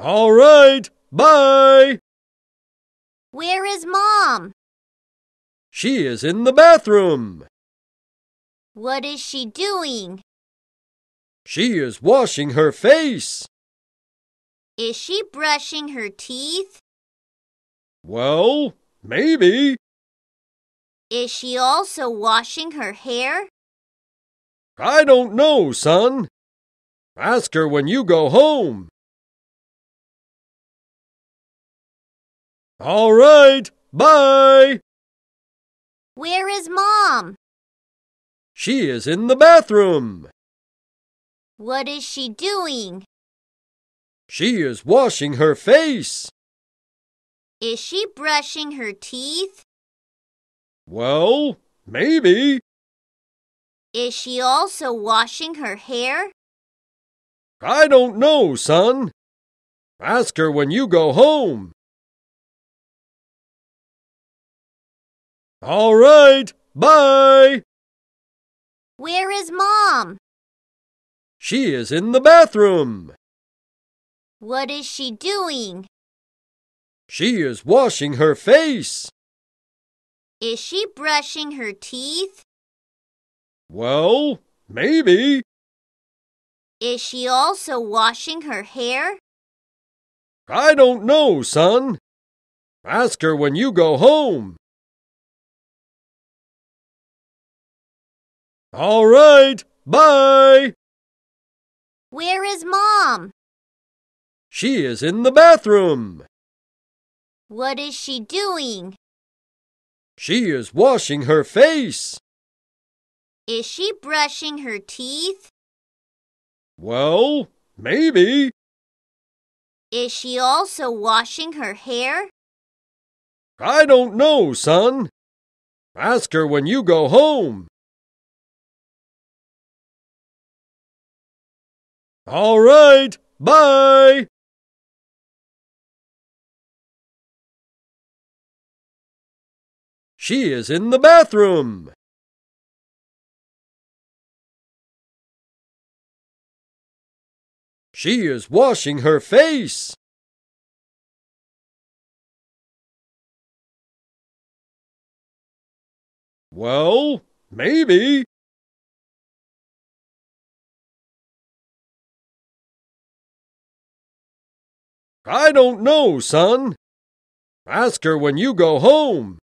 All right, bye. Where is Mom? She is in the bathroom. What is she doing? She is washing her face. Is she brushing her teeth? Well, maybe. Is she also washing her hair? I don't know, son. Ask her when you go home. All right, bye. Where is Mom? She is in the bathroom. What is she doing? She is washing her face. Is she brushing her teeth? Well, maybe. Is she also washing her hair? I don't know, son. Ask her when you go home. All right, bye. Where is Mom? She is in the bathroom. What is she doing? She is washing her face. Is she brushing her teeth? Well, maybe. Is she also washing her hair? I don't know, son. Ask her when you go home. All right, bye. Where is Mom? She is in the bathroom. What is she doing? She is washing her face. Is she brushing her teeth? Well, maybe. Is she also washing her hair? I don't know, son. Ask her when you go home. All right, bye! She is in the bathroom. She is washing her face. Well, maybe. I don't know, son. Ask her when you go home.